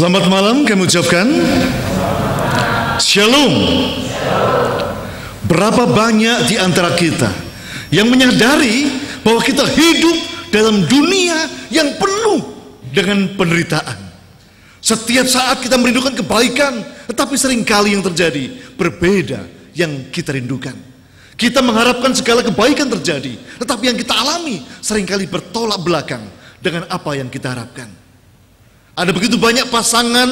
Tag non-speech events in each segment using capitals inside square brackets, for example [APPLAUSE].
Selamat malam kami ucapkan Shalom Berapa banyak di antara kita Yang menyadari bahwa kita hidup dalam dunia yang penuh dengan penderitaan Setiap saat kita merindukan kebaikan Tetapi seringkali yang terjadi berbeda yang kita rindukan Kita mengharapkan segala kebaikan terjadi Tetapi yang kita alami seringkali bertolak belakang dengan apa yang kita harapkan ada begitu banyak pasangan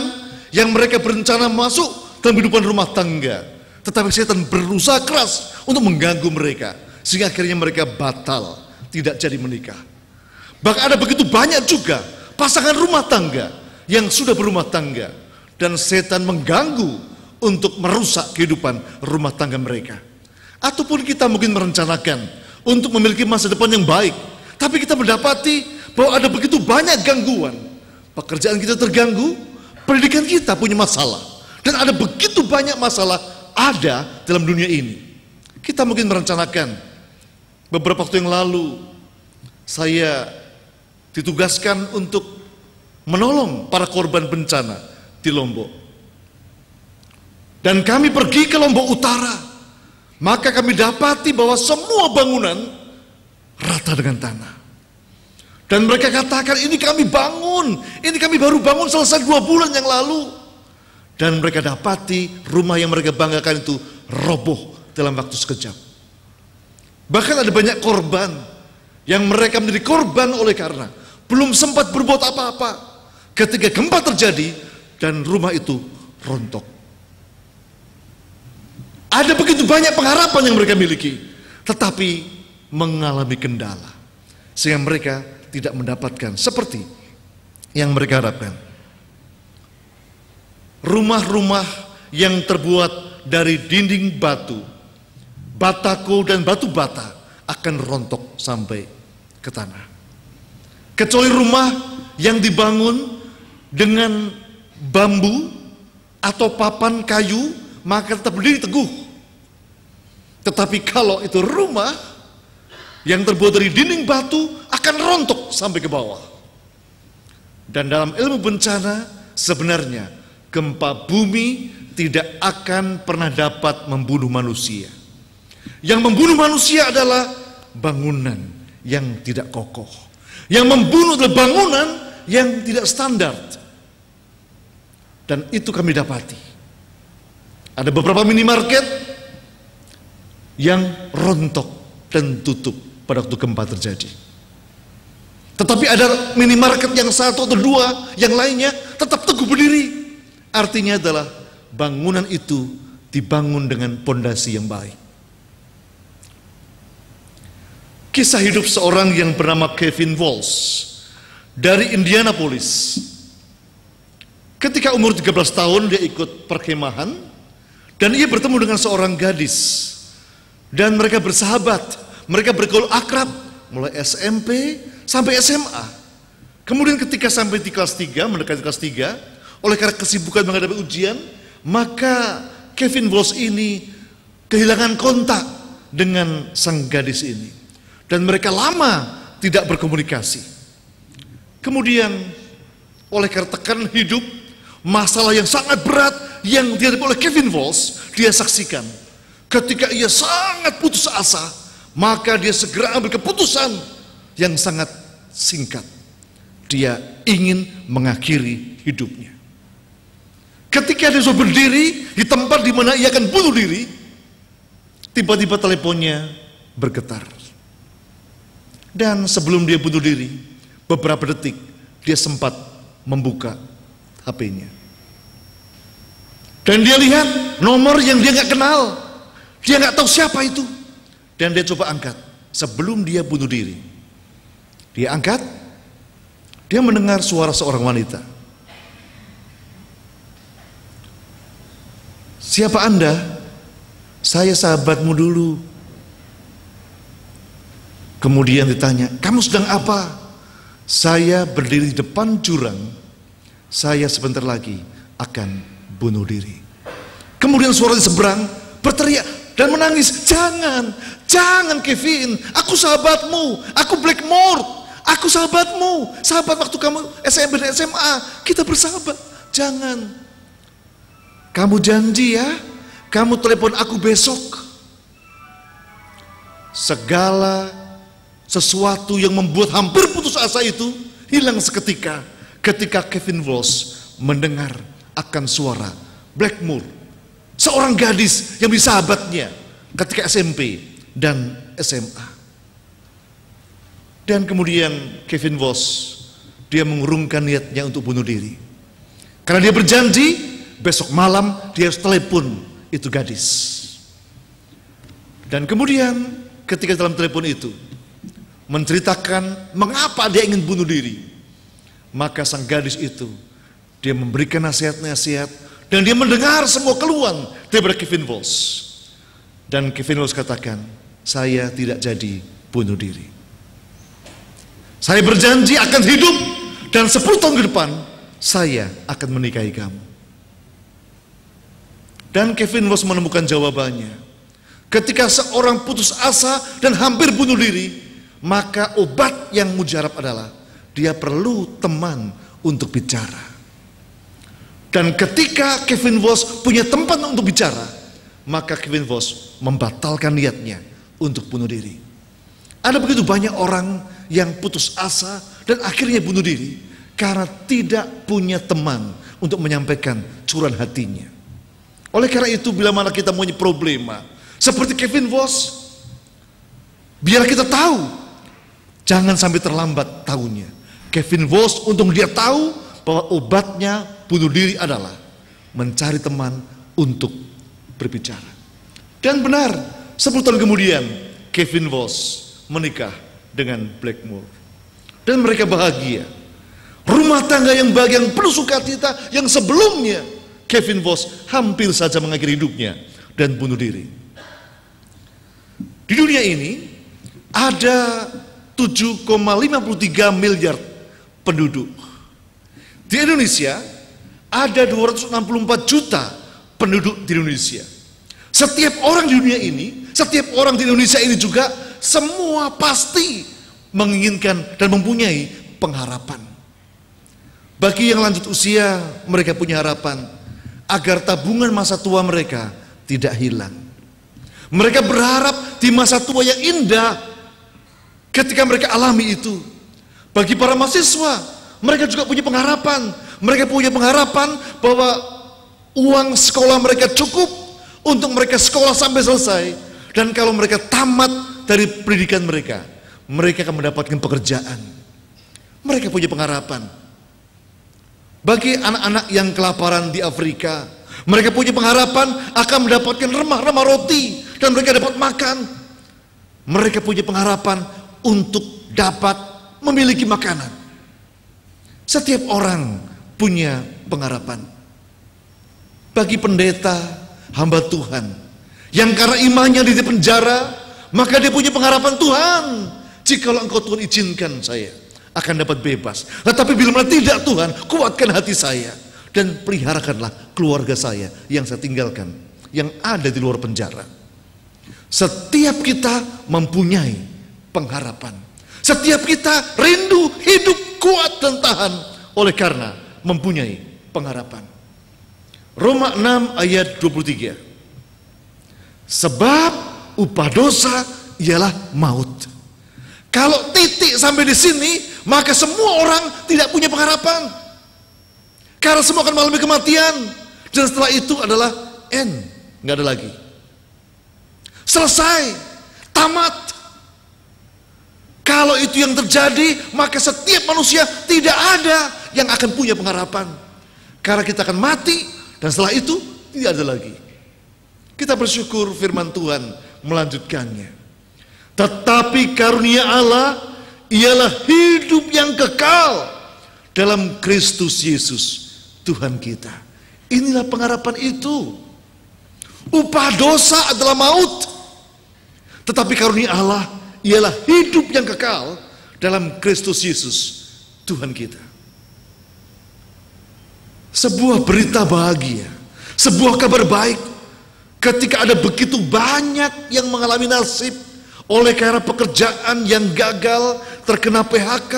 yang mereka berencana masuk dalam kehidupan rumah tangga. Tetapi setan berusaha keras untuk mengganggu mereka. Sehingga akhirnya mereka batal, tidak jadi menikah. Bahkan ada begitu banyak juga pasangan rumah tangga yang sudah berumah tangga. Dan setan mengganggu untuk merusak kehidupan rumah tangga mereka. Ataupun kita mungkin merencanakan untuk memiliki masa depan yang baik. Tapi kita mendapati bahwa ada begitu banyak gangguan pekerjaan kita terganggu, pendidikan kita punya masalah. Dan ada begitu banyak masalah ada dalam dunia ini. Kita mungkin merencanakan beberapa waktu yang lalu saya ditugaskan untuk menolong para korban bencana di Lombok. Dan kami pergi ke Lombok Utara, maka kami dapati bahwa semua bangunan rata dengan tanah. Dan mereka katakan ini kami bangun, ini kami baru bangun selesai dua bulan yang lalu. Dan mereka dapati rumah yang mereka banggakan itu roboh dalam waktu sekejap. Bahkan ada banyak korban yang mereka menjadi korban oleh karena belum sempat berbuat apa-apa. Ketika gempa terjadi dan rumah itu rontok. Ada begitu banyak pengharapan yang mereka miliki, tetapi mengalami kendala. Sehingga mereka tidak mendapatkan seperti yang mereka harapkan. Rumah-rumah yang terbuat dari dinding batu, batako dan batu bata akan rontok sampai ke tanah. Kecuali rumah yang dibangun dengan bambu atau papan kayu, maka tetap berdiri teguh. Tetapi kalau itu rumah yang terbuat dari dinding batu akan rontok sampai ke bawah. Dan dalam ilmu bencana, sebenarnya gempa bumi tidak akan pernah dapat membunuh manusia. Yang membunuh manusia adalah bangunan yang tidak kokoh. Yang membunuh adalah bangunan yang tidak standar. Dan itu kami dapati. Ada beberapa minimarket yang rontok dan tutup pada waktu gempa terjadi. Tetapi ada minimarket yang satu atau dua, yang lainnya tetap teguh berdiri. Artinya adalah bangunan itu dibangun dengan pondasi yang baik. Kisah hidup seorang yang bernama Kevin Walls dari Indianapolis. Ketika umur 13 tahun dia ikut perkemahan dan ia bertemu dengan seorang gadis dan mereka bersahabat mereka bergaul akrab mulai SMP sampai SMA. Kemudian ketika sampai di kelas 3, mendekati kelas 3, oleh karena kesibukan menghadapi ujian, maka Kevin Walsh ini kehilangan kontak dengan sang gadis ini. Dan mereka lama tidak berkomunikasi. Kemudian oleh karena tekanan hidup, masalah yang sangat berat yang dihadapi oleh Kevin Walsh, dia saksikan. Ketika ia sangat putus asa, maka dia segera ambil keputusan yang sangat singkat. Dia ingin mengakhiri hidupnya. Ketika dia sudah berdiri di tempat di mana ia akan bunuh diri, tiba-tiba teleponnya bergetar. Dan sebelum dia bunuh diri, beberapa detik dia sempat membuka HP-nya. Dan dia lihat nomor yang dia nggak kenal. Dia nggak tahu siapa itu. Dan dia coba angkat sebelum dia bunuh diri. Dia angkat, dia mendengar suara seorang wanita. Siapa Anda? Saya sahabatmu dulu. Kemudian ditanya, "Kamu sedang apa?" Saya berdiri di depan jurang. Saya sebentar lagi akan bunuh diri. Kemudian suara di seberang berteriak, dan menangis. Jangan, jangan Kevin, aku sahabatmu, aku Blackmore, aku sahabatmu, sahabat waktu kamu SMP dan SMA, kita bersahabat. Jangan, kamu janji ya, kamu telepon aku besok. Segala sesuatu yang membuat hampir putus asa itu hilang seketika ketika Kevin Walsh mendengar akan suara Blackmore Seorang gadis yang bisa sahabatnya ketika SMP dan SMA. Dan kemudian Kevin Voss, dia mengurungkan niatnya untuk bunuh diri. Karena dia berjanji, besok malam dia harus telepon itu gadis. Dan kemudian ketika dalam telepon itu, menceritakan mengapa dia ingin bunuh diri. Maka sang gadis itu, dia memberikan nasihat-nasihat dan dia mendengar semua keluhan daripada Kevin Walls. Dan Kevin Walls katakan, saya tidak jadi bunuh diri. Saya berjanji akan hidup dan sepuluh tahun ke depan saya akan menikahi kamu. Dan Kevin Walls menemukan jawabannya. Ketika seorang putus asa dan hampir bunuh diri, maka obat yang mujarab adalah dia perlu teman untuk bicara. Dan ketika Kevin Walsh punya tempat untuk bicara, maka Kevin Walsh membatalkan niatnya untuk bunuh diri. Ada begitu banyak orang yang putus asa dan akhirnya bunuh diri karena tidak punya teman untuk menyampaikan curan hatinya. Oleh karena itu, bila mana kita punya problema, seperti Kevin Walsh, biar kita tahu, jangan sampai terlambat tahunya. Kevin Walsh, untung dia tahu bahwa obatnya bunuh diri adalah mencari teman untuk berbicara. Dan benar, 10 tahun kemudian Kevin Walsh menikah dengan Blackmore. Dan mereka bahagia. Rumah tangga yang bahagia, yang penuh sukacita, yang sebelumnya Kevin Walsh hampir saja mengakhiri hidupnya dan bunuh diri. Di dunia ini ada 7,53 miliar penduduk. Di Indonesia ada 264 juta penduduk di Indonesia. Setiap orang di dunia ini, setiap orang di Indonesia ini juga semua pasti menginginkan dan mempunyai pengharapan. Bagi yang lanjut usia, mereka punya harapan agar tabungan masa tua mereka tidak hilang. Mereka berharap di masa tua yang indah ketika mereka alami itu. Bagi para mahasiswa, mereka juga punya pengharapan mereka punya pengharapan bahwa uang sekolah mereka cukup untuk mereka sekolah sampai selesai. Dan kalau mereka tamat dari pendidikan mereka, mereka akan mendapatkan pekerjaan. Mereka punya pengharapan. Bagi anak-anak yang kelaparan di Afrika, mereka punya pengharapan akan mendapatkan remah-remah roti dan mereka dapat makan. Mereka punya pengharapan untuk dapat memiliki makanan. Setiap orang punya pengharapan. Bagi pendeta, hamba Tuhan, yang karena imannya di penjara, maka dia punya pengharapan Tuhan. Jikalau engkau Tuhan izinkan saya, akan dapat bebas. Tetapi bila tidak Tuhan, kuatkan hati saya. Dan peliharakanlah keluarga saya yang saya tinggalkan, yang ada di luar penjara. Setiap kita mempunyai pengharapan. Setiap kita rindu hidup kuat dan tahan. Oleh karena mempunyai pengharapan. Roma 6 ayat 23. Sebab upah dosa ialah maut. Kalau titik sampai di sini, maka semua orang tidak punya pengharapan. Karena semua akan mengalami kematian. Dan setelah itu adalah end. Nggak ada lagi. Selesai. Tamat. Kalau itu yang terjadi, maka setiap manusia tidak ada yang akan punya pengharapan. Karena kita akan mati dan setelah itu tidak ada lagi. Kita bersyukur firman Tuhan melanjutkannya. Tetapi karunia Allah ialah hidup yang kekal dalam Kristus Yesus Tuhan kita. Inilah pengharapan itu. Upah dosa adalah maut. Tetapi karunia Allah ialah hidup yang kekal dalam Kristus Yesus Tuhan kita. Sebuah berita bahagia, sebuah kabar baik ketika ada begitu banyak yang mengalami nasib oleh karena pekerjaan yang gagal, terkena PHK,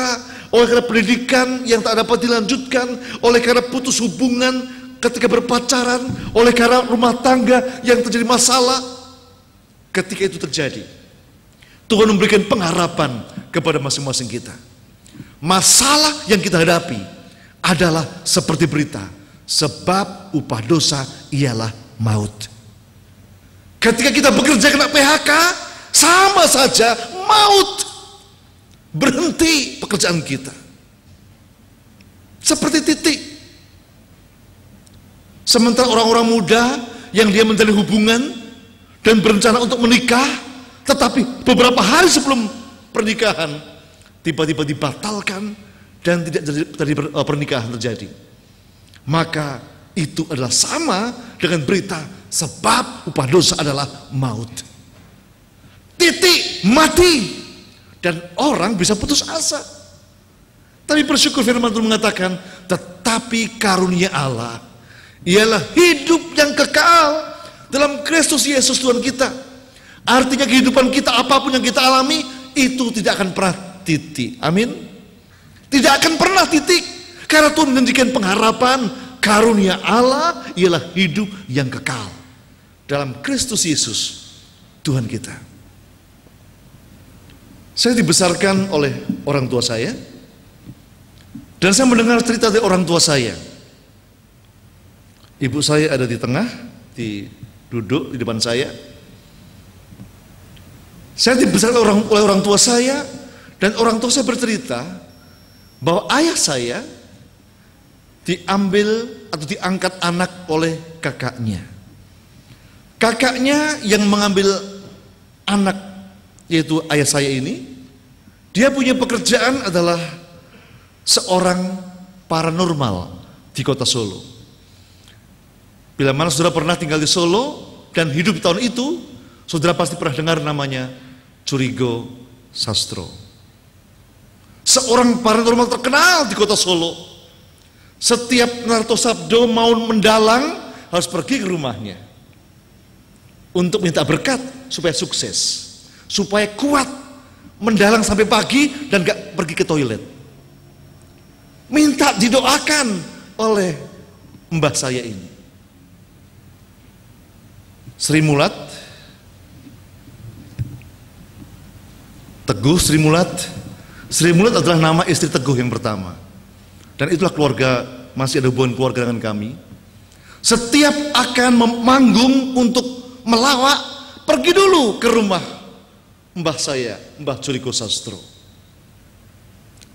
oleh karena pendidikan yang tak dapat dilanjutkan, oleh karena putus hubungan ketika berpacaran, oleh karena rumah tangga yang terjadi masalah. Ketika itu terjadi, Tuhan memberikan pengharapan kepada masing-masing kita. Masalah yang kita hadapi adalah seperti berita, sebab upah dosa ialah maut. Ketika kita bekerja kena PHK, sama saja maut. Berhenti pekerjaan kita. Seperti titik. Sementara orang-orang muda yang dia menjalin hubungan dan berencana untuk menikah, tetapi beberapa hari sebelum pernikahan tiba-tiba dibatalkan dan tidak terjadi eh, pernikahan terjadi. Maka itu adalah sama dengan berita sebab upah dosa adalah maut. Titik mati dan orang bisa putus asa. Tapi bersyukur firman Tuhan mengatakan, tetapi karunia Allah ialah hidup yang kekal dalam Kristus Yesus Tuhan kita Artinya kehidupan kita apapun yang kita alami itu tidak akan pernah titik. Amin. Tidak akan pernah titik. Karena Tuhan menjanjikan pengharapan karunia Allah ialah hidup yang kekal. Dalam Kristus Yesus Tuhan kita. Saya dibesarkan oleh orang tua saya. Dan saya mendengar cerita dari orang tua saya. Ibu saya ada di tengah, di duduk di depan saya, saya dibesarkan orang, oleh orang tua saya dan orang tua saya bercerita bahwa ayah saya diambil atau diangkat anak oleh kakaknya. Kakaknya yang mengambil anak yaitu ayah saya ini, dia punya pekerjaan adalah seorang paranormal di kota Solo. Bila mana saudara pernah tinggal di Solo dan hidup di tahun itu, saudara pasti pernah dengar namanya Curigo Sastro. Seorang paranormal terkenal di kota Solo. Setiap Narto Sabdo mau mendalang harus pergi ke rumahnya. Untuk minta berkat supaya sukses. Supaya kuat. Mendalang sampai pagi dan gak pergi ke toilet. Minta didoakan oleh mbah saya ini. Sri Mulat Teguh Sri Mulat. Sri Mulat adalah nama istri Teguh yang pertama. Dan itulah keluarga, masih ada hubungan keluarga dengan kami. Setiap akan memanggung untuk melawak, pergi dulu ke rumah mbah saya, mbah Curiko Sastro.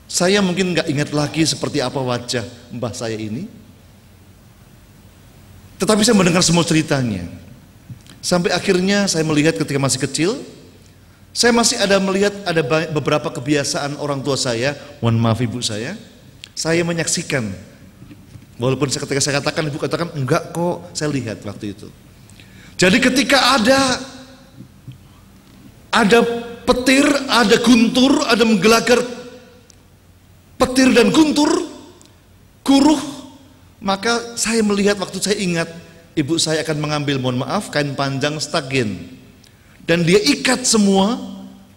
Saya mungkin nggak ingat lagi seperti apa wajah mbah saya ini. Tetapi saya mendengar semua ceritanya. Sampai akhirnya saya melihat ketika masih kecil, saya masih ada melihat ada beberapa kebiasaan orang tua saya, mohon maaf ibu saya. Saya menyaksikan, walaupun ketika saya katakan ibu katakan enggak kok, saya lihat waktu itu. Jadi ketika ada ada petir, ada guntur, ada menggelagar petir dan guntur, kuruh, maka saya melihat waktu saya ingat ibu saya akan mengambil mohon maaf kain panjang stagin dan dia ikat semua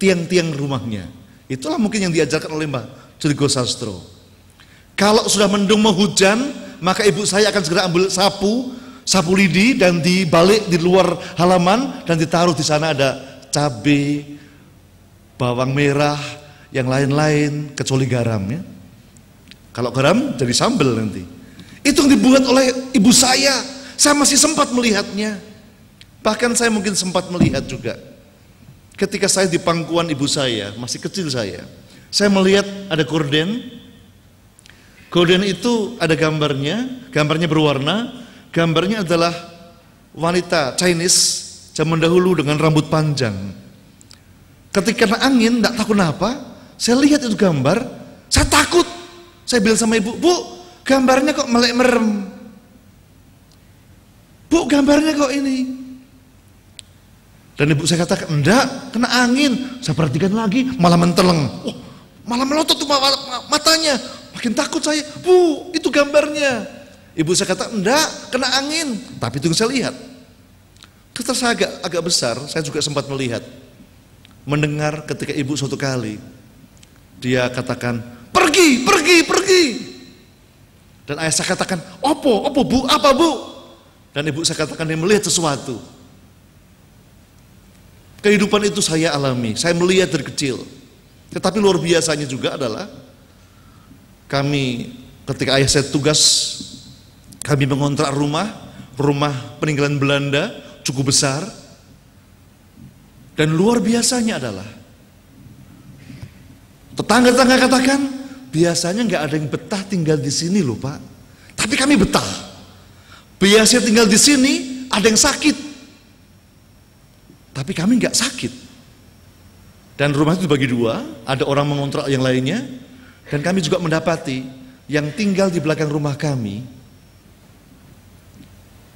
tiang-tiang rumahnya. Itulah mungkin yang diajarkan oleh Mbak Trigo Sastro. Kalau sudah mendung mau hujan, maka ibu saya akan segera ambil sapu, sapu lidi dan dibalik di luar halaman dan ditaruh di sana ada cabai, bawang merah, yang lain-lain kecuali garam ya. Kalau garam jadi sambel nanti. Itu yang dibuat oleh ibu saya. Saya masih sempat melihatnya. Bahkan saya mungkin sempat melihat juga ketika saya di pangkuan ibu saya, masih kecil saya. Saya melihat ada korden. Korden itu ada gambarnya, gambarnya berwarna. Gambarnya adalah wanita Chinese zaman dahulu dengan rambut panjang. Ketika angin, tidak tahu kenapa, saya lihat itu gambar, saya takut. Saya bilang sama ibu, bu, gambarnya kok melek merem. Bu, gambarnya kok ini. Dan ibu saya katakan, enggak, kena angin. Saya perhatikan lagi, malah menteleng. Oh, malah melotot tuh matanya. Makin takut saya, bu, itu gambarnya. Ibu saya katakan enggak, kena angin. Tapi itu yang saya lihat. Ketika saya agak, agak besar, saya juga sempat melihat. Mendengar ketika ibu suatu kali, dia katakan, pergi, pergi, pergi. Dan ayah saya katakan, opo, opo bu, apa bu? Dan ibu saya katakan, dia melihat sesuatu Kehidupan itu saya alami, saya melihat dari kecil. Tetapi luar biasanya juga adalah kami ketika ayah saya tugas kami mengontrak rumah, rumah peninggalan Belanda cukup besar. Dan luar biasanya adalah tetangga-tetangga katakan biasanya nggak ada yang betah tinggal di sini loh pak. Tapi kami betah. Biasanya tinggal di sini ada yang sakit tapi kami nggak sakit. Dan rumah itu bagi dua, ada orang mengontrak yang lainnya, dan kami juga mendapati yang tinggal di belakang rumah kami,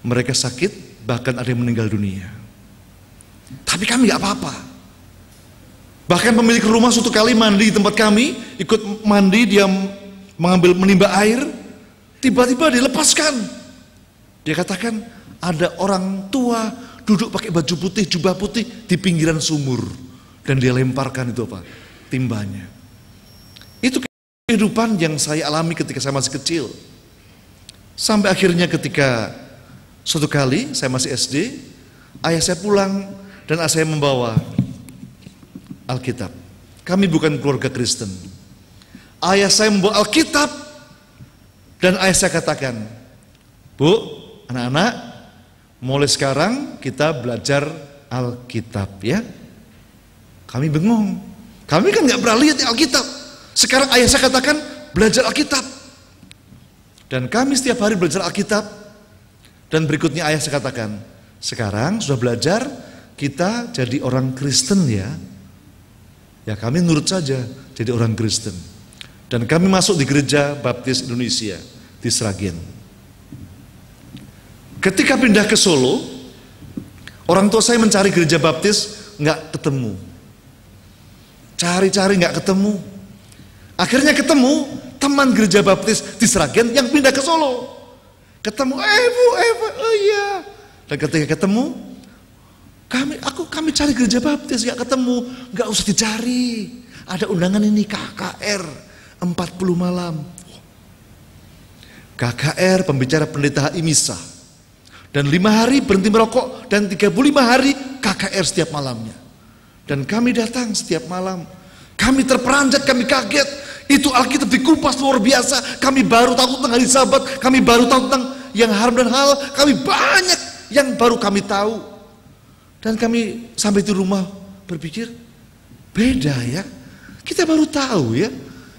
mereka sakit, bahkan ada yang meninggal dunia. Tapi kami nggak apa-apa. Bahkan pemilik rumah suatu kali mandi di tempat kami, ikut mandi dia mengambil menimba air, tiba-tiba dilepaskan. Dia katakan ada orang tua duduk pakai baju putih, jubah putih di pinggiran sumur dan dia lemparkan itu apa? timbanya. Itu kehidupan yang saya alami ketika saya masih kecil. Sampai akhirnya ketika suatu kali saya masih SD, ayah saya pulang dan ayah saya membawa Alkitab. Kami bukan keluarga Kristen. Ayah saya membawa Alkitab dan ayah saya katakan, "Bu, anak-anak, Mulai sekarang kita belajar Alkitab ya. Kami bengong. Kami kan nggak pernah lihat Alkitab. Sekarang ayah saya katakan belajar Alkitab. Dan kami setiap hari belajar Alkitab. Dan berikutnya ayah saya katakan, sekarang sudah belajar kita jadi orang Kristen ya. Ya kami nurut saja jadi orang Kristen. Dan kami masuk di gereja Baptis Indonesia di Sragen. Ketika pindah ke Solo, orang tua saya mencari gereja baptis, nggak ketemu. Cari-cari nggak ketemu. Akhirnya ketemu teman gereja baptis di Sragen yang pindah ke Solo. Ketemu, eh bu, eh bu, oh iya. Dan ketika ketemu, kami, aku kami cari gereja baptis, nggak ketemu, nggak usah dicari. Ada undangan ini KKR 40 malam. KKR pembicara pendeta Imisah. Dan lima hari berhenti merokok dan 35 hari KKR setiap malamnya. Dan kami datang setiap malam. Kami terperanjat, kami kaget. Itu Alkitab dikupas luar biasa. Kami baru tahu tentang hari sabat. Kami baru tahu tentang yang haram dan halal. Kami banyak yang baru kami tahu. Dan kami sampai di rumah berpikir, beda ya. Kita baru tahu ya.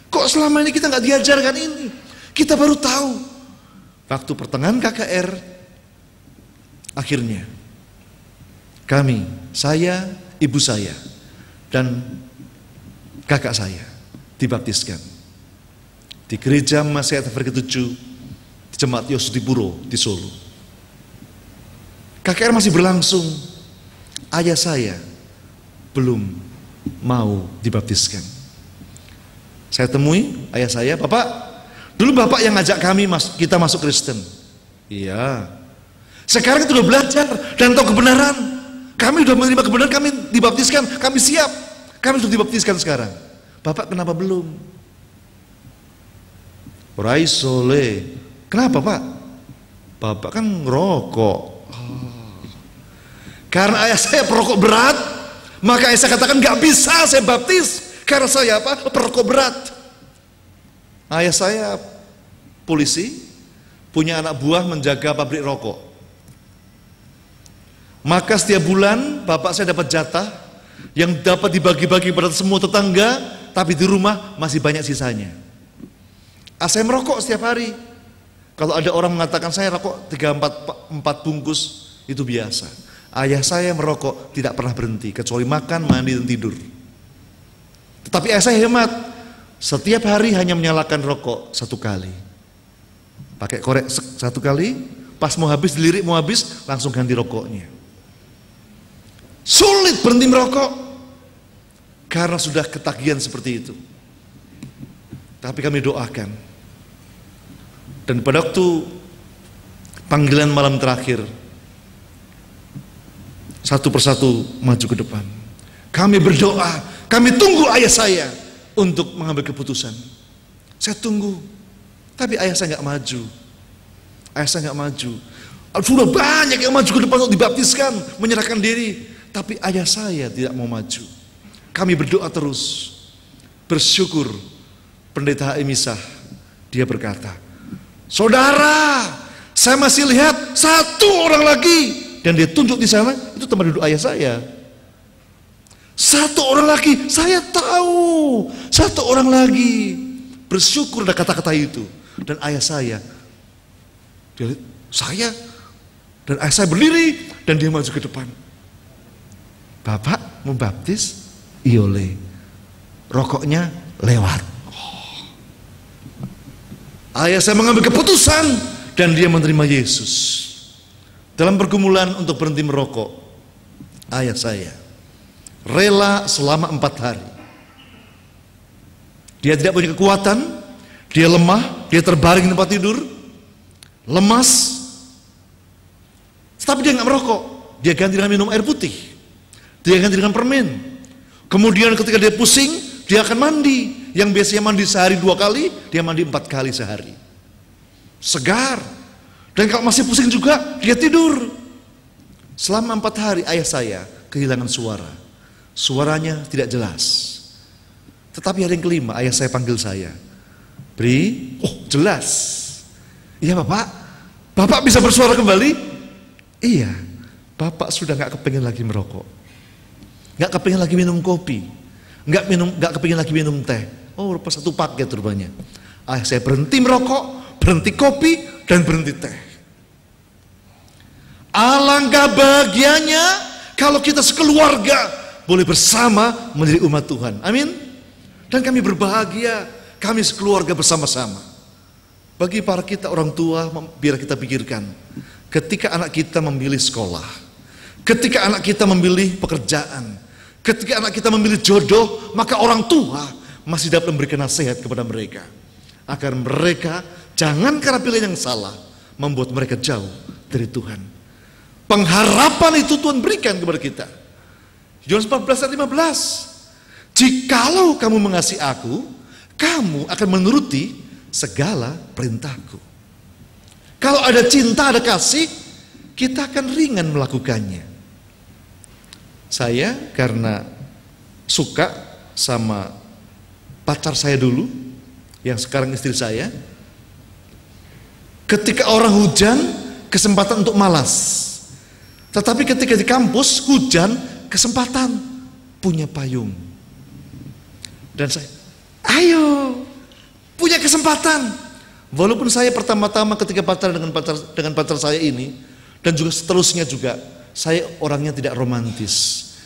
Kok selama ini kita nggak diajarkan ini? Kita baru tahu. Waktu pertengahan KKR, Akhirnya kami, saya, ibu saya dan kakak saya dibaptiskan di gereja Masyarakat Afrika 7 di Jemaat Yosudipuro di Solo. KKR masih berlangsung. Ayah saya belum mau dibaptiskan. Saya temui ayah saya, "Bapak, dulu Bapak yang ngajak kami kita masuk Kristen." Iya, sekarang itu sudah belajar dan tahu kebenaran. Kami sudah menerima kebenaran, kami dibaptiskan, kami siap. Kami sudah dibaptiskan sekarang. Bapak kenapa belum? Rai sole. Kenapa pak? Bapak kan ngerokok. Karena ayah saya perokok berat, maka ayah saya katakan nggak bisa saya baptis karena saya apa? Perokok berat. Ayah saya polisi, punya anak buah menjaga pabrik rokok. Maka setiap bulan bapak saya dapat jatah yang dapat dibagi-bagi pada semua tetangga, tapi di rumah masih banyak sisanya. Ah, saya merokok setiap hari. Kalau ada orang mengatakan saya rokok 3 4 4 bungkus itu biasa. Ayah saya merokok tidak pernah berhenti kecuali makan, mandi dan tidur. Tetapi ayah saya hemat. Setiap hari hanya menyalakan rokok satu kali. Pakai korek satu kali, pas mau habis dilirik mau habis langsung ganti rokoknya. Sulit berhenti merokok karena sudah ketagihan seperti itu. Tapi kami doakan. Dan pada waktu panggilan malam terakhir, satu persatu maju ke depan. Kami berdoa, kami tunggu ayah saya untuk mengambil keputusan. Saya tunggu, tapi ayah saya nggak maju. Ayah saya nggak maju. Sudah banyak yang maju ke depan untuk dibaptiskan, menyerahkan diri. Tapi ayah saya tidak mau maju. Kami berdoa terus. Bersyukur pendeta Emisah. Dia berkata, Saudara, saya masih lihat satu orang lagi. Dan dia tunjuk di sana, itu teman duduk ayah saya. Satu orang lagi, saya tahu. Satu orang lagi. Bersyukur ada kata-kata itu. Dan ayah saya, dia saya dan ayah saya berdiri dan dia maju ke depan. Bapak membaptis Iole. Iya, Rokoknya lewat. Oh. Ayah saya mengambil keputusan dan dia menerima Yesus. Dalam pergumulan untuk berhenti merokok, ayah saya rela selama empat hari. Dia tidak punya kekuatan, dia lemah, dia terbaring di tempat tidur, lemas, tapi dia nggak merokok. Dia ganti dengan minum air putih. Dia akan dengan permen. Kemudian ketika dia pusing, dia akan mandi. Yang biasanya mandi sehari dua kali, dia mandi empat kali sehari. Segar. Dan kalau masih pusing juga, dia tidur. Selama empat hari ayah saya kehilangan suara. Suaranya tidak jelas. Tetapi hari yang kelima ayah saya panggil saya. Bri, oh jelas. Iya bapak, bapak bisa bersuara kembali? Iya, bapak sudah gak kepengen lagi merokok nggak kepingin lagi minum kopi, nggak minum, nggak kepingin lagi minum teh. Oh, rupa satu paket rupanya. Ah, saya berhenti merokok, berhenti kopi, dan berhenti teh. Alangkah bahagianya kalau kita sekeluarga boleh bersama menjadi umat Tuhan. Amin. Dan kami berbahagia, kami sekeluarga bersama-sama. Bagi para kita orang tua, biar kita pikirkan. Ketika anak kita memilih sekolah, ketika anak kita memilih pekerjaan, Ketika anak kita memilih jodoh, maka orang tua masih dapat memberikan nasihat kepada mereka. Agar mereka jangan karena pilihan yang salah membuat mereka jauh dari Tuhan. Pengharapan itu Tuhan berikan kepada kita. Yohanes 14 ayat 15. Jikalau kamu mengasihi aku, kamu akan menuruti segala perintahku. Kalau ada cinta, ada kasih, kita akan ringan melakukannya. Saya karena suka sama pacar saya dulu, yang sekarang istri saya, ketika orang hujan, kesempatan untuk malas. Tetapi ketika di kampus, hujan, kesempatan punya payung. Dan saya, ayo, punya kesempatan. Walaupun saya pertama-tama ketika pacar dengan pacar dengan pacar saya ini dan juga seterusnya juga saya orangnya tidak romantis,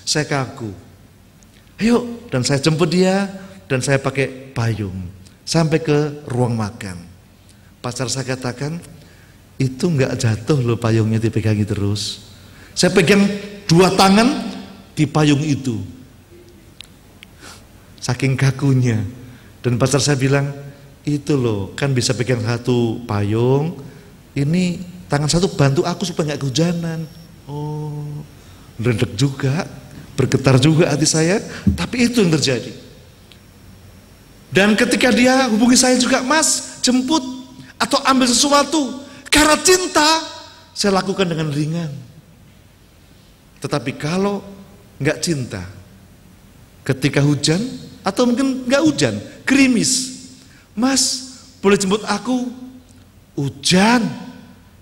saya kaku. Ayo, dan saya jemput dia, dan saya pakai payung. Sampai ke ruang makan. Pacar saya katakan, itu nggak jatuh loh payungnya dipegangi terus. Saya pegang dua tangan di payung itu. Saking kakunya. Dan pacar saya bilang, itu loh kan bisa pegang satu payung, ini tangan satu bantu aku supaya nggak kehujanan. Oh, redek juga, bergetar juga hati saya, tapi itu yang terjadi. Dan ketika dia hubungi saya juga, Mas, jemput atau ambil sesuatu, karena cinta saya lakukan dengan ringan. Tetapi kalau nggak cinta, ketika hujan atau mungkin nggak hujan, krimis, Mas, boleh jemput aku? Hujan.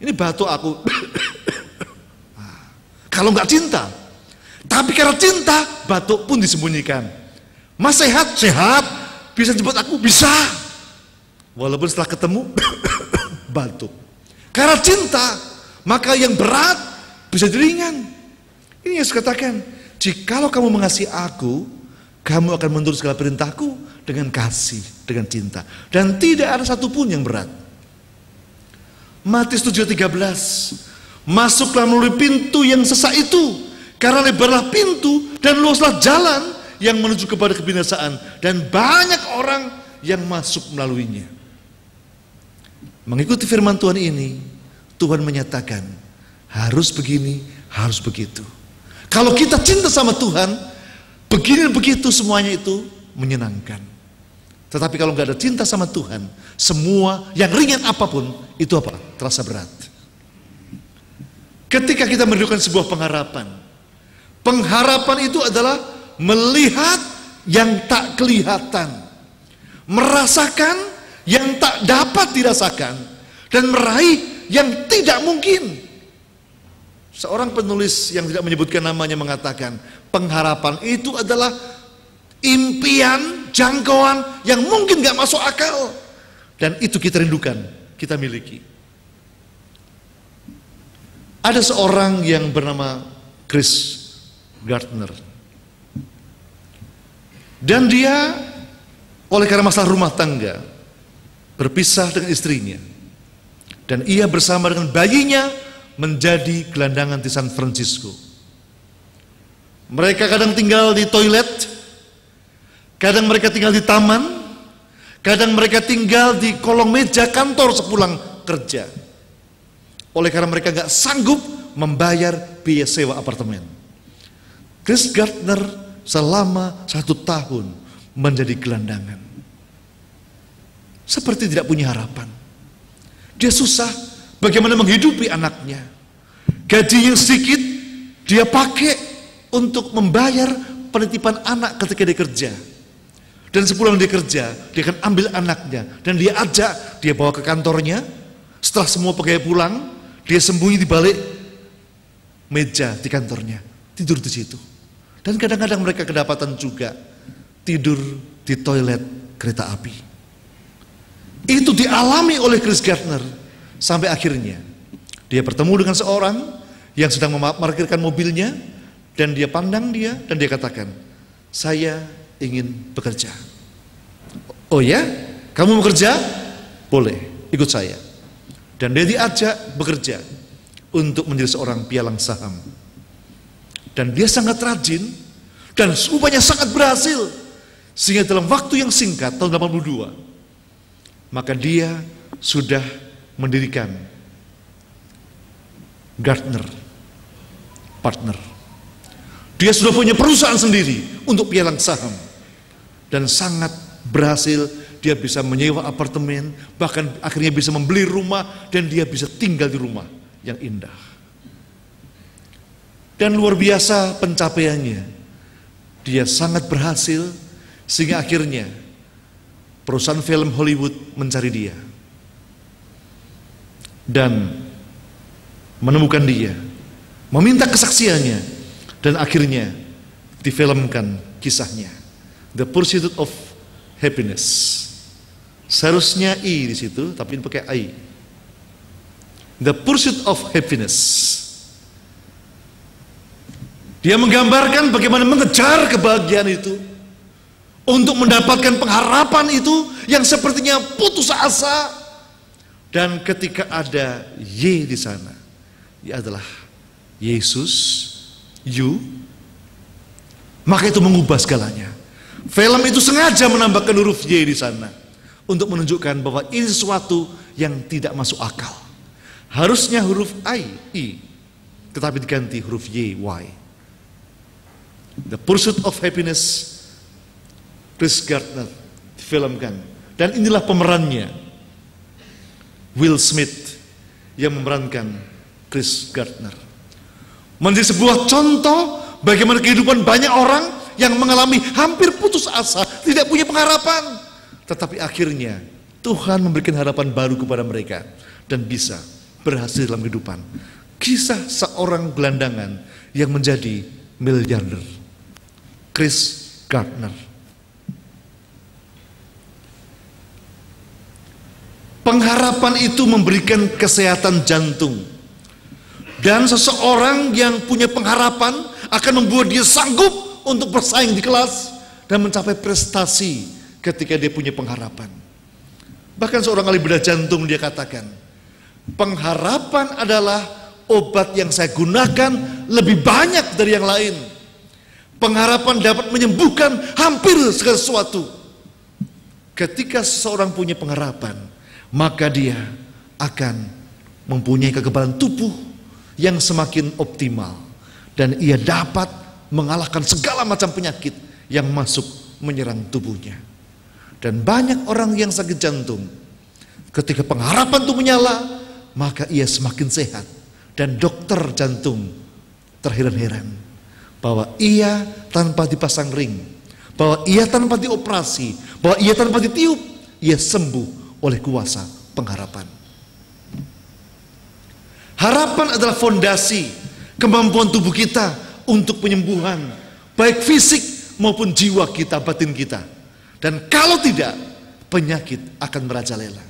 Ini batu aku. Kalau nggak cinta. Tapi karena cinta, batuk pun disembunyikan. Mas sehat? Sehat. Bisa jemput aku? Bisa. Walaupun setelah ketemu, [COUGHS] batuk. Karena cinta, maka yang berat bisa diringan. Ini yang saya katakan, jikalau kamu mengasihi aku, kamu akan menurut segala perintahku dengan kasih, dengan cinta. Dan tidak ada satupun yang berat. Matius 7.13 Masuklah melalui pintu yang sesak itu, karena lebarlah pintu dan luaslah jalan yang menuju kepada kebinasaan, dan banyak orang yang masuk melaluinya. Mengikuti firman Tuhan ini, Tuhan menyatakan harus begini, harus begitu. Kalau kita cinta sama Tuhan, begini begitu semuanya itu menyenangkan. Tetapi kalau nggak ada cinta sama Tuhan, semua yang ringan apapun itu apa? Terasa berat. Ketika kita merindukan sebuah pengharapan, pengharapan itu adalah melihat yang tak kelihatan, merasakan yang tak dapat dirasakan, dan meraih yang tidak mungkin. Seorang penulis yang tidak menyebutkan namanya mengatakan, pengharapan itu adalah impian, jangkauan yang mungkin gak masuk akal. Dan itu kita rindukan, kita miliki. Ada seorang yang bernama Chris Gardner. Dan dia oleh karena masalah rumah tangga berpisah dengan istrinya. Dan ia bersama dengan bayinya menjadi gelandangan di San Francisco. Mereka kadang tinggal di toilet, kadang mereka tinggal di taman, kadang mereka tinggal di kolong meja kantor sepulang kerja. Oleh karena mereka nggak sanggup membayar biaya sewa apartemen. Chris Gardner selama satu tahun menjadi gelandangan. Seperti tidak punya harapan. Dia susah bagaimana menghidupi anaknya. Gajinya sedikit, dia pakai untuk membayar penitipan anak ketika dia kerja. Dan sepulang dia kerja, dia akan ambil anaknya. Dan dia ajak, dia bawa ke kantornya. Setelah semua pegawai pulang, dia sembunyi di balik meja di kantornya, tidur di situ. Dan kadang-kadang mereka kedapatan juga tidur di toilet kereta api. Itu dialami oleh Chris Gardner sampai akhirnya dia bertemu dengan seorang yang sedang memarkirkan mobilnya dan dia pandang dia dan dia katakan, "Saya ingin bekerja." Oh ya, kamu bekerja? Boleh, ikut saya. Dan dia diajak bekerja untuk menjadi seorang pialang saham. Dan dia sangat rajin dan rupanya sangat berhasil. Sehingga dalam waktu yang singkat, tahun 82, maka dia sudah mendirikan Gartner Partner. Dia sudah punya perusahaan sendiri untuk pialang saham dan sangat berhasil dia bisa menyewa apartemen, bahkan akhirnya bisa membeli rumah dan dia bisa tinggal di rumah yang indah. Dan luar biasa pencapaiannya. Dia sangat berhasil sehingga akhirnya perusahaan film Hollywood mencari dia. Dan menemukan dia, meminta kesaksiannya dan akhirnya difilmkan kisahnya. The Pursuit of Happiness. Seharusnya i di situ, tapi pakai i. The pursuit of happiness. Dia menggambarkan bagaimana mengejar kebahagiaan itu untuk mendapatkan pengharapan itu yang sepertinya putus asa dan ketika ada Y di sana Y adalah Yesus You maka itu mengubah segalanya film itu sengaja menambahkan huruf Y di sana untuk menunjukkan bahwa ini sesuatu yang tidak masuk akal. Harusnya huruf I, I, tetapi diganti huruf Y, Y. The Pursuit of Happiness, Chris Gardner difilmkan. Dan inilah pemerannya, Will Smith yang memerankan Chris Gardner. Menjadi sebuah contoh bagaimana kehidupan banyak orang yang mengalami hampir putus asa, tidak punya pengharapan tetapi akhirnya Tuhan memberikan harapan baru kepada mereka dan bisa berhasil dalam kehidupan. Kisah seorang gelandangan yang menjadi miliarder. Chris Gardner. Pengharapan itu memberikan kesehatan jantung. Dan seseorang yang punya pengharapan akan membuat dia sanggup untuk bersaing di kelas dan mencapai prestasi ketika dia punya pengharapan. Bahkan seorang ahli bedah jantung dia katakan, pengharapan adalah obat yang saya gunakan lebih banyak dari yang lain. Pengharapan dapat menyembuhkan hampir segala sesuatu. Ketika seseorang punya pengharapan, maka dia akan mempunyai kekebalan tubuh yang semakin optimal dan ia dapat mengalahkan segala macam penyakit yang masuk menyerang tubuhnya. Dan banyak orang yang sakit jantung. Ketika pengharapan itu menyala, maka ia semakin sehat. Dan dokter jantung terheran-heran bahwa ia tanpa dipasang ring, bahwa ia tanpa dioperasi, bahwa ia tanpa ditiup, ia sembuh oleh kuasa pengharapan. Harapan adalah fondasi kemampuan tubuh kita untuk penyembuhan, baik fisik maupun jiwa kita, batin kita. Dan kalau tidak, penyakit akan merajalela.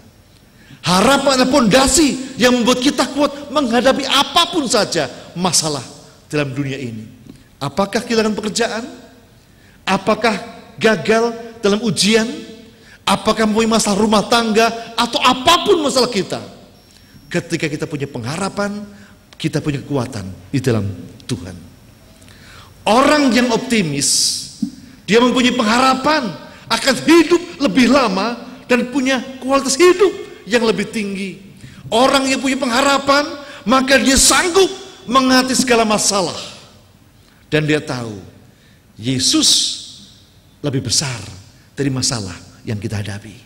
Harapan pondasi yang membuat kita kuat menghadapi apapun saja masalah dalam dunia ini. Apakah kehilangan pekerjaan? Apakah gagal dalam ujian? Apakah mempunyai masalah rumah tangga atau apapun masalah kita? Ketika kita punya pengharapan, kita punya kekuatan di dalam Tuhan. Orang yang optimis, dia mempunyai pengharapan, akan hidup lebih lama dan punya kualitas hidup yang lebih tinggi. Orang yang punya pengharapan, maka dia sanggup mengatasi segala masalah. Dan dia tahu, Yesus lebih besar dari masalah yang kita hadapi.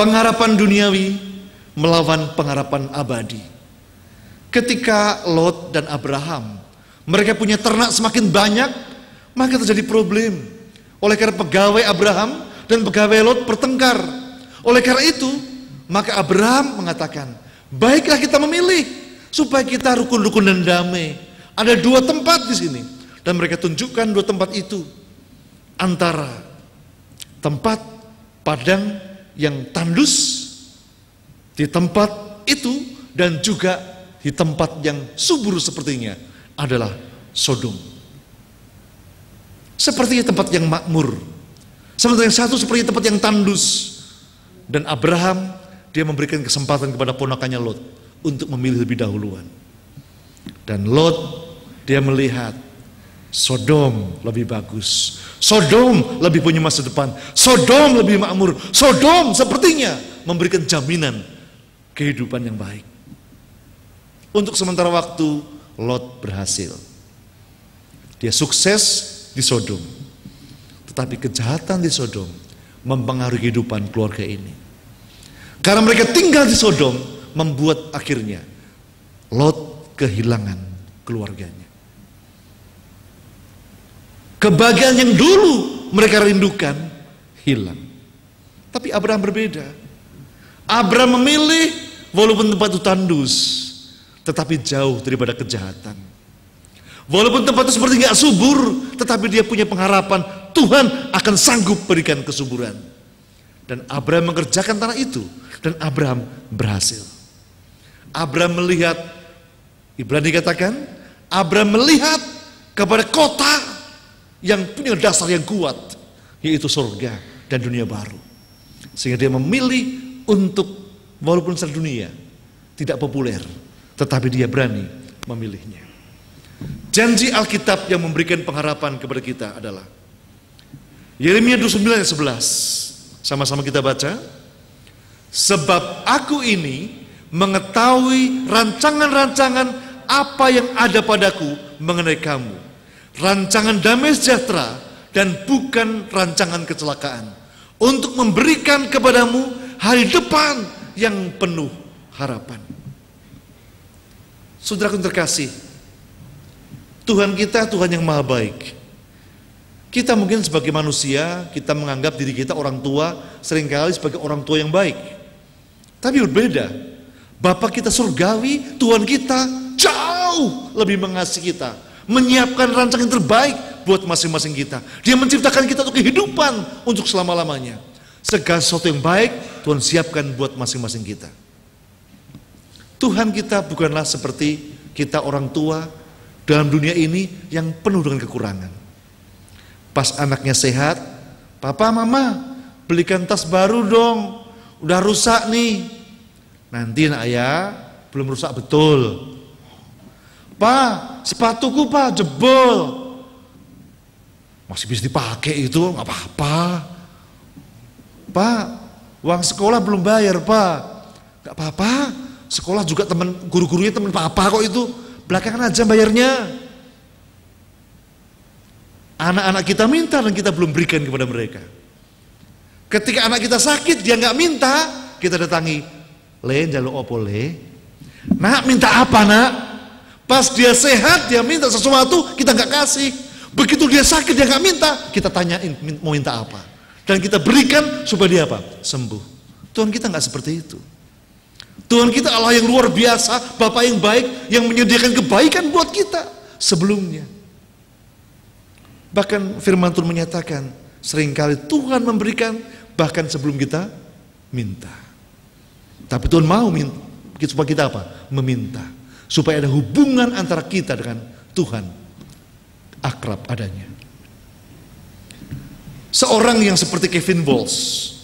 Pengharapan duniawi melawan pengharapan abadi. Ketika Lot dan Abraham, mereka punya ternak semakin banyak, maka terjadi problem. Oleh karena pegawai Abraham dan pegawai Lot bertengkar. Oleh karena itu, maka Abraham mengatakan, baiklah kita memilih supaya kita rukun-rukun dan damai. Ada dua tempat di sini dan mereka tunjukkan dua tempat itu antara tempat padang yang tandus di tempat itu dan juga di tempat yang subur sepertinya adalah Sodom seperti tempat yang makmur. Sementara yang satu seperti tempat yang tandus. Dan Abraham dia memberikan kesempatan kepada ponakannya Lot untuk memilih lebih dahuluan. Dan Lot dia melihat Sodom lebih bagus. Sodom lebih punya masa depan. Sodom lebih makmur. Sodom sepertinya memberikan jaminan kehidupan yang baik. Untuk sementara waktu Lot berhasil. Dia sukses di Sodom. Tetapi kejahatan di Sodom mempengaruhi kehidupan keluarga ini. Karena mereka tinggal di Sodom membuat akhirnya Lot kehilangan keluarganya. Kebahagiaan yang dulu mereka rindukan hilang. Tapi Abraham berbeda. Abraham memilih walaupun tempat itu tandus, tetapi jauh daripada kejahatan. Walaupun tempat itu seperti nggak subur, tetapi dia punya pengharapan Tuhan akan sanggup berikan kesuburan. Dan Abraham mengerjakan tanah itu dan Abraham berhasil. Abraham melihat Ibrani katakan, Abraham melihat kepada kota yang punya dasar yang kuat yaitu surga dan dunia baru. Sehingga dia memilih untuk walaupun dunia tidak populer tetapi dia berani memilihnya. Janji Alkitab yang memberikan pengharapan kepada kita adalah Yeremia 29 ayat 11. Sama-sama kita baca. Sebab aku ini mengetahui rancangan-rancangan apa yang ada padaku mengenai kamu. Rancangan damai sejahtera dan bukan rancangan kecelakaan. Untuk memberikan kepadamu hari depan yang penuh harapan. saudara-saudara terkasih, Tuhan kita Tuhan yang maha baik. Kita mungkin sebagai manusia, kita menganggap diri kita orang tua, seringkali sebagai orang tua yang baik. Tapi berbeda. Bapak kita surgawi, Tuhan kita jauh lebih mengasihi kita. Menyiapkan rancangan terbaik buat masing-masing kita. Dia menciptakan kita untuk kehidupan untuk selama-lamanya. Segala sesuatu yang baik, Tuhan siapkan buat masing-masing kita. Tuhan kita bukanlah seperti kita orang tua dalam dunia ini yang penuh dengan kekurangan. Pas anaknya sehat, papa mama belikan tas baru dong, udah rusak nih. Nanti nak ya, belum rusak betul. Pa sepatuku pa jebol. Masih bisa dipakai itu, nggak apa-apa. Pa uang sekolah belum bayar pa. Nggak apa-apa, sekolah juga teman guru-gurunya teman papa kok itu Belakangan aja bayarnya. Anak-anak kita minta dan kita belum berikan kepada mereka. Ketika anak kita sakit, dia nggak minta, kita datangi. Le, jalur opo le? Nak, minta apa nak? Pas dia sehat, dia minta sesuatu, kita nggak kasih. Begitu dia sakit, dia nggak minta, kita tanyain mau minta apa. Dan kita berikan supaya dia apa? Sembuh. Tuhan kita nggak seperti itu. Tuhan kita Allah yang luar biasa, Bapak yang baik, yang menyediakan kebaikan buat kita sebelumnya. Bahkan firman Tuhan menyatakan, seringkali Tuhan memberikan bahkan sebelum kita minta. Tapi Tuhan mau minta, supaya kita apa? Meminta. Supaya ada hubungan antara kita dengan Tuhan. Akrab adanya. Seorang yang seperti Kevin Walsh,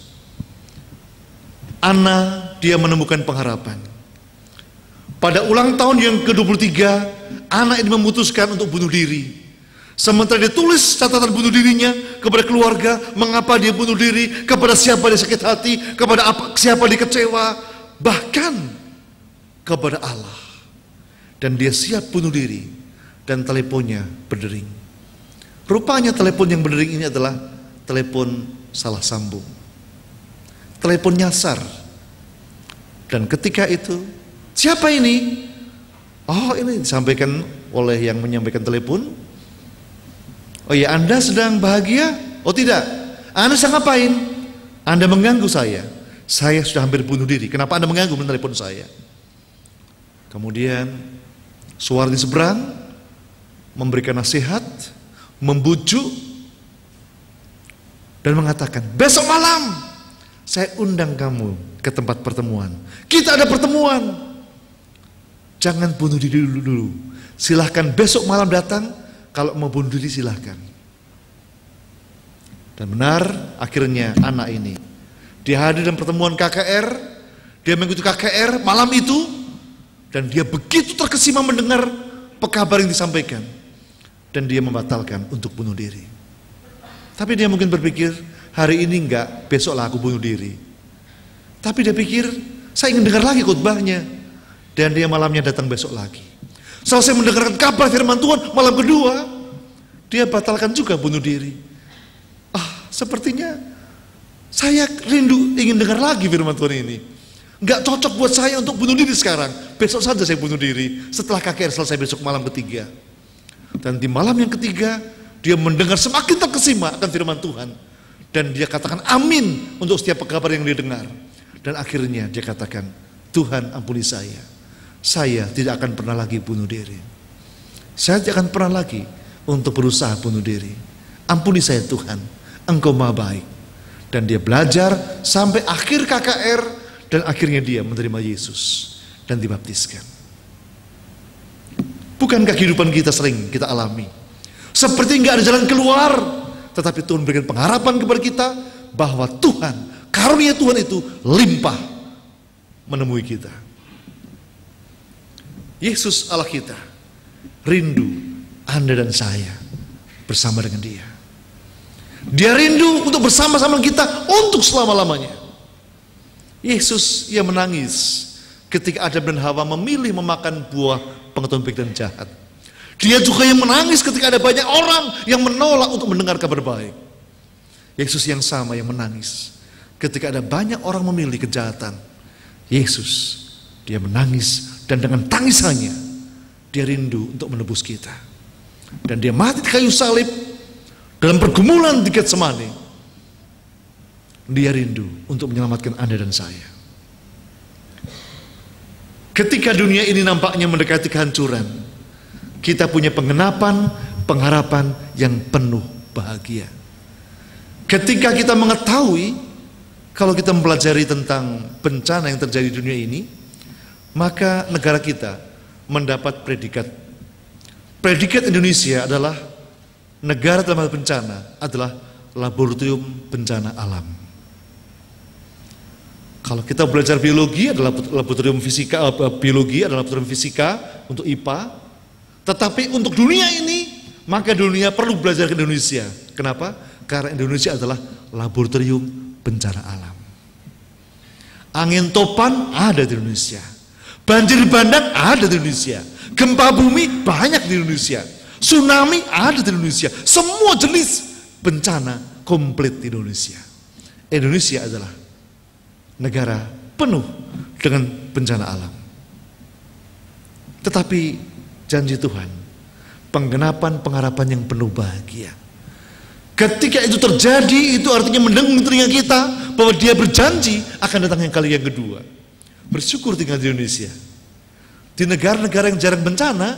Ana dia menemukan pengharapan. Pada ulang tahun yang ke-23, anak ini memutuskan untuk bunuh diri. Sementara dia tulis catatan bunuh dirinya kepada keluarga, mengapa dia bunuh diri, kepada siapa dia sakit hati, kepada apa, siapa dia kecewa, bahkan kepada Allah. Dan dia siap bunuh diri dan teleponnya berdering. Rupanya telepon yang berdering ini adalah telepon salah sambung telepon nyasar. Dan ketika itu, siapa ini? Oh ini disampaikan oleh yang menyampaikan telepon. Oh ya Anda sedang bahagia? Oh tidak, Anda sedang ngapain? Anda mengganggu saya. Saya sudah hampir bunuh diri. Kenapa Anda mengganggu telepon saya? Kemudian suara di seberang memberikan nasihat, membujuk dan mengatakan, "Besok malam saya undang kamu ke tempat pertemuan. Kita ada pertemuan. Jangan bunuh diri dulu. dulu. Silahkan besok malam datang. Kalau mau bunuh diri silahkan. Dan benar akhirnya anak ini. Dia hadir dalam pertemuan KKR. Dia mengikuti KKR malam itu. Dan dia begitu terkesima mendengar pekabar yang disampaikan. Dan dia membatalkan untuk bunuh diri. Tapi dia mungkin berpikir, hari ini enggak, besoklah aku bunuh diri. Tapi dia pikir, saya ingin dengar lagi khutbahnya. Dan dia malamnya datang besok lagi. Selesai mendengarkan kabar firman Tuhan malam kedua, dia batalkan juga bunuh diri. Ah, sepertinya saya rindu ingin dengar lagi firman Tuhan ini. Enggak cocok buat saya untuk bunuh diri sekarang. Besok saja saya bunuh diri setelah KKR selesai besok malam ketiga. Dan di malam yang ketiga, dia mendengar semakin terkesima akan firman Tuhan dan dia katakan amin untuk setiap kabar yang didengar. Dan akhirnya dia katakan, Tuhan ampuni saya. Saya tidak akan pernah lagi bunuh diri. Saya tidak akan pernah lagi untuk berusaha bunuh diri. Ampuni saya Tuhan, Engkau maha baik. Dan dia belajar sampai akhir KKR dan akhirnya dia menerima Yesus dan dibaptiskan. Bukankah kehidupan kita sering kita alami? Seperti nggak ada jalan keluar, tetapi Tuhan berikan pengharapan kepada kita bahwa Tuhan, karunia Tuhan itu limpah menemui kita. Yesus Allah kita rindu Anda dan saya bersama dengan dia. Dia rindu untuk bersama-sama kita untuk selama-lamanya. Yesus ia menangis ketika Adam dan Hawa memilih memakan buah pengetahuan baik dan jahat. Dia juga yang menangis ketika ada banyak orang yang menolak untuk mendengar kabar baik. Yesus yang sama yang menangis ketika ada banyak orang memilih kejahatan. Yesus dia menangis dan dengan tangisannya dia rindu untuk menebus kita. Dan dia mati di kayu salib dalam pergumulan di Getsemani. Dia rindu untuk menyelamatkan Anda dan saya. Ketika dunia ini nampaknya mendekati kehancuran, kita punya pengenapan, pengharapan yang penuh bahagia. Ketika kita mengetahui, kalau kita mempelajari tentang bencana yang terjadi di dunia ini, maka negara kita mendapat predikat. Predikat Indonesia adalah negara dalam bencana adalah laboratorium bencana alam. Kalau kita belajar biologi adalah laboratorium fisika, eh, biologi adalah laboratorium fisika untuk IPA, tetapi untuk dunia ini, maka dunia perlu belajar ke Indonesia. Kenapa? Karena Indonesia adalah laboratorium bencana alam. Angin topan ada di Indonesia. Banjir bandang ada di Indonesia. Gempa bumi banyak di Indonesia. Tsunami ada di Indonesia. Semua jenis bencana komplit di Indonesia. Indonesia adalah negara penuh dengan bencana alam. Tetapi janji Tuhan, penggenapan pengharapan yang penuh bahagia. Ketika itu terjadi, itu artinya mendengung telinga kita bahwa dia berjanji akan datang yang kali yang kedua. Bersyukur tinggal di Indonesia. Di negara-negara yang jarang bencana,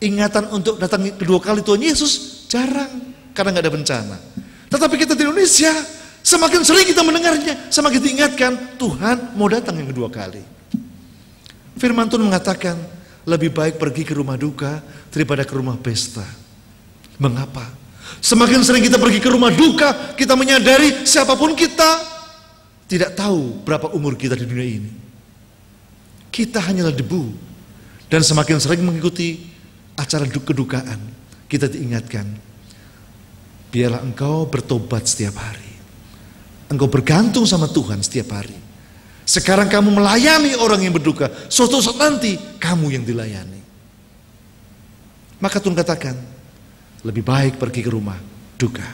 ingatan untuk datang kedua kali Tuhan Yesus jarang karena nggak ada bencana. Tetapi kita di Indonesia, semakin sering kita mendengarnya, semakin diingatkan Tuhan mau datang yang kedua kali. Firman Tuhan mengatakan, lebih baik pergi ke rumah duka daripada ke rumah pesta. Mengapa? Semakin sering kita pergi ke rumah duka, kita menyadari siapapun kita tidak tahu berapa umur kita di dunia ini. Kita hanyalah debu dan semakin sering mengikuti acara kedukaan, kita diingatkan, biarlah engkau bertobat setiap hari. Engkau bergantung sama Tuhan setiap hari. Sekarang kamu melayani orang yang berduka. Suatu saat nanti kamu yang dilayani. Maka Tuhan katakan, lebih baik pergi ke rumah duka.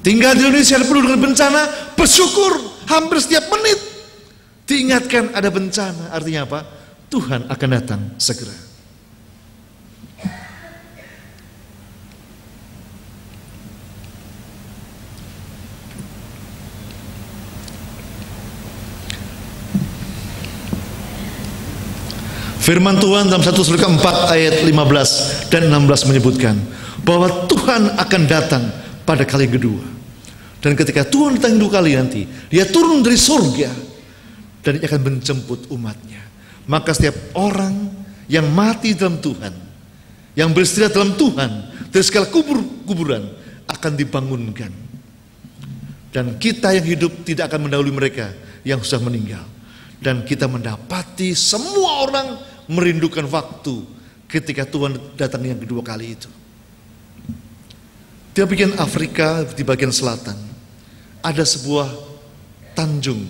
Tinggal di Indonesia yang penuh dengan bencana, bersyukur hampir setiap menit. Diingatkan ada bencana, artinya apa? Tuhan akan datang segera. Firman Tuhan dalam 1 surga 4 ayat 15 dan 16 menyebutkan bahwa Tuhan akan datang pada kali kedua. Dan ketika Tuhan datang dua kali nanti, dia turun dari surga dan dia akan menjemput umatnya. Maka setiap orang yang mati dalam Tuhan, yang beristirahat dalam Tuhan, dari segala kubur-kuburan akan dibangunkan. Dan kita yang hidup tidak akan mendahului mereka yang sudah meninggal. Dan kita mendapati semua orang merindukan waktu ketika Tuhan datang yang kedua kali itu. Di bagian Afrika, di bagian selatan, ada sebuah tanjung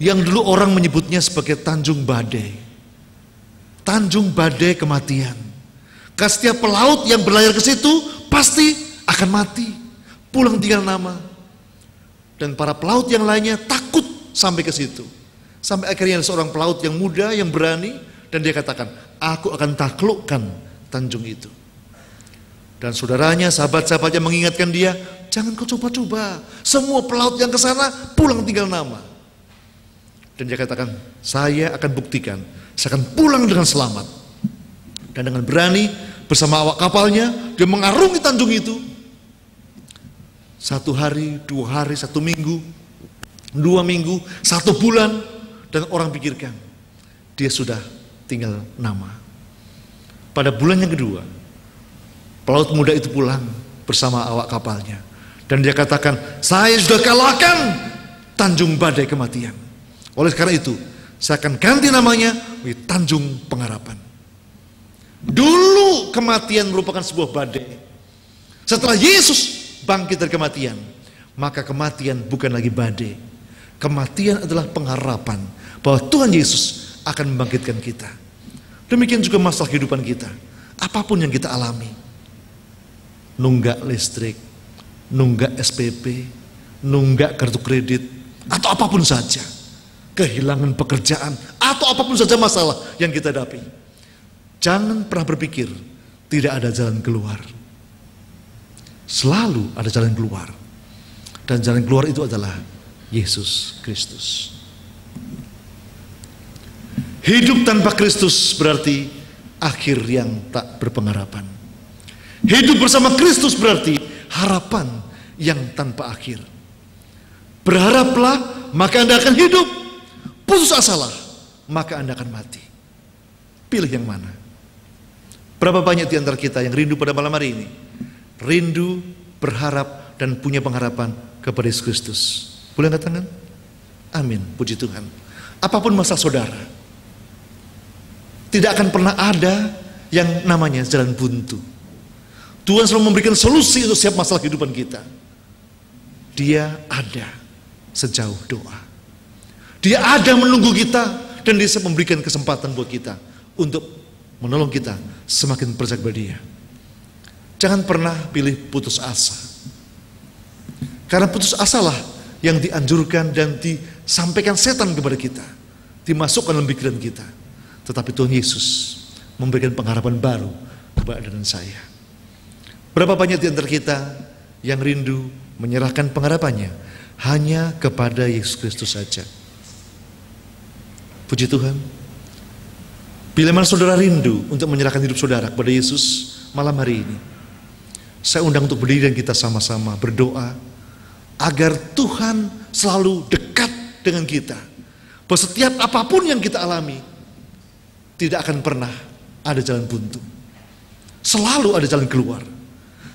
yang dulu orang menyebutnya sebagai Tanjung Badai. Tanjung Badai kematian. Karena setiap pelaut yang berlayar ke situ pasti akan mati. Pulang tinggal nama. Dan para pelaut yang lainnya takut sampai ke situ. Sampai akhirnya ada seorang pelaut yang muda, yang berani, dan dia katakan, aku akan taklukkan tanjung itu. Dan saudaranya, sahabat-sahabatnya mengingatkan dia, jangan kau coba-coba. Semua pelaut yang ke sana pulang tinggal nama. Dan dia katakan, saya akan buktikan, saya akan pulang dengan selamat. Dan dengan berani, bersama awak kapalnya, dia mengarungi tanjung itu. Satu hari, dua hari, satu minggu, dua minggu, satu bulan, dan orang pikirkan dia sudah tinggal nama. Pada bulan yang kedua, pelaut muda itu pulang bersama awak kapalnya dan dia katakan, "Saya sudah kalahkan Tanjung Badai Kematian." Oleh karena itu, saya akan ganti namanya menjadi Tanjung Pengharapan. Dulu kematian merupakan sebuah badai. Setelah Yesus bangkit dari kematian, maka kematian bukan lagi badai. Kematian adalah pengharapan bahwa Tuhan Yesus akan membangkitkan kita. Demikian juga masalah kehidupan kita. Apapun yang kita alami. Nunggak listrik, nunggak SPP, nunggak kartu kredit, atau apapun saja. Kehilangan pekerjaan, atau apapun saja masalah yang kita hadapi. Jangan pernah berpikir tidak ada jalan keluar. Selalu ada jalan keluar. Dan jalan keluar itu adalah Yesus Kristus. Hidup tanpa Kristus berarti akhir yang tak berpengharapan. Hidup bersama Kristus berarti harapan yang tanpa akhir. Berharaplah, maka Anda akan hidup. Putus asalah, maka Anda akan mati. Pilih yang mana? Berapa banyak di antara kita yang rindu pada malam hari ini? Rindu, berharap, dan punya pengharapan kepada Yesus Kristus. Boleh angkat tangan? Amin, puji Tuhan. Apapun masa saudara, tidak akan pernah ada yang namanya jalan buntu. Tuhan selalu memberikan solusi untuk setiap masalah kehidupan kita. Dia ada sejauh doa. Dia ada menunggu kita dan dia memberikan kesempatan buat kita untuk menolong kita semakin percaya kepada dia. Jangan pernah pilih putus asa. Karena putus asalah yang dianjurkan dan disampaikan setan kepada kita. Dimasukkan dalam pikiran kita tetapi Tuhan Yesus memberikan pengharapan baru kepada dan saya. Berapa banyak di antara kita yang rindu menyerahkan pengharapannya hanya kepada Yesus Kristus saja. Puji Tuhan. Bila mana saudara rindu untuk menyerahkan hidup saudara kepada Yesus malam hari ini, saya undang untuk berdiri dan kita sama-sama berdoa agar Tuhan selalu dekat dengan kita. Bahwa setiap apapun yang kita alami, tidak akan pernah ada jalan buntu. Selalu ada jalan keluar.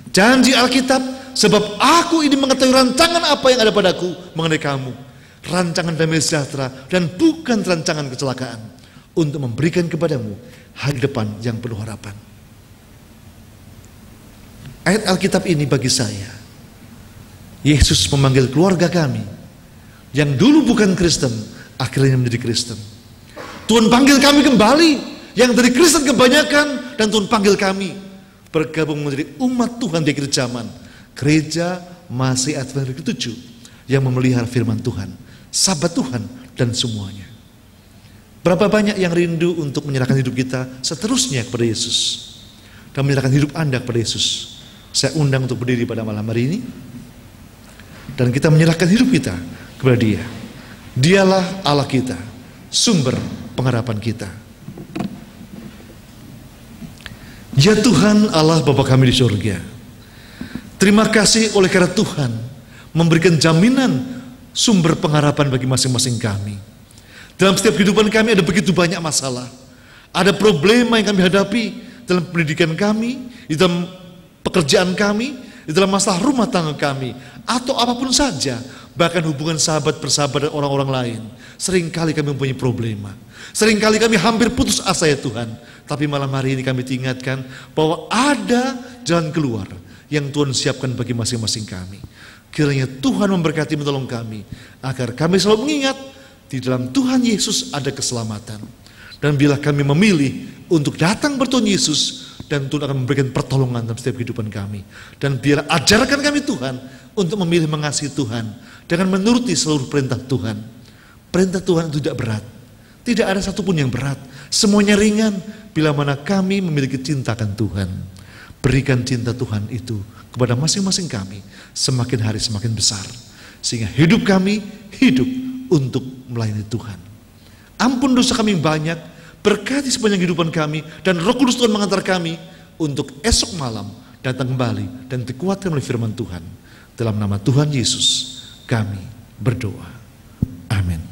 Janji Alkitab, sebab aku ini mengetahui rancangan apa yang ada padaku mengenai kamu. Rancangan damai sejahtera dan bukan rancangan kecelakaan. Untuk memberikan kepadamu hari depan yang penuh harapan. Ayat Alkitab ini bagi saya. Yesus memanggil keluarga kami. Yang dulu bukan Kristen, akhirnya menjadi Kristen Tuhan panggil kami kembali yang dari Kristen kebanyakan dan Tuhan panggil kami bergabung menjadi umat Tuhan di akhir zaman. Gereja masih Advent ke 7 yang memelihara firman Tuhan, sahabat Tuhan dan semuanya. Berapa banyak yang rindu untuk menyerahkan hidup kita seterusnya kepada Yesus dan menyerahkan hidup Anda kepada Yesus. Saya undang untuk berdiri pada malam hari ini dan kita menyerahkan hidup kita kepada Dia. Dialah Allah kita sumber pengharapan kita. Ya Tuhan Allah Bapa kami di surga. Terima kasih oleh karena Tuhan memberikan jaminan sumber pengharapan bagi masing-masing kami. Dalam setiap kehidupan kami ada begitu banyak masalah. Ada problema yang kami hadapi dalam pendidikan kami, di dalam pekerjaan kami, di dalam masalah rumah tangga kami, atau apapun saja, Bahkan hubungan sahabat bersahabat dan orang-orang lain. Seringkali kami mempunyai problema. Seringkali kami hampir putus asa ya Tuhan. Tapi malam hari ini kami diingatkan bahwa ada jalan keluar yang Tuhan siapkan bagi masing-masing kami. Kiranya Tuhan memberkati menolong kami agar kami selalu mengingat di dalam Tuhan Yesus ada keselamatan. Dan bila kami memilih untuk datang bertemu Yesus dan Tuhan akan memberikan pertolongan dalam setiap kehidupan kami. Dan biar ajarkan kami Tuhan untuk memilih mengasihi Tuhan dengan menuruti seluruh perintah Tuhan. Perintah Tuhan itu tidak berat. Tidak ada satupun yang berat. Semuanya ringan bila mana kami memiliki cinta akan Tuhan. Berikan cinta Tuhan itu kepada masing-masing kami semakin hari semakin besar. Sehingga hidup kami hidup untuk melayani Tuhan. Ampun dosa kami banyak, berkati sepanjang kehidupan kami, dan roh kudus Tuhan mengantar kami untuk esok malam datang kembali dan dikuatkan oleh firman Tuhan. Dalam nama Tuhan Yesus, kami berdoa. Amin.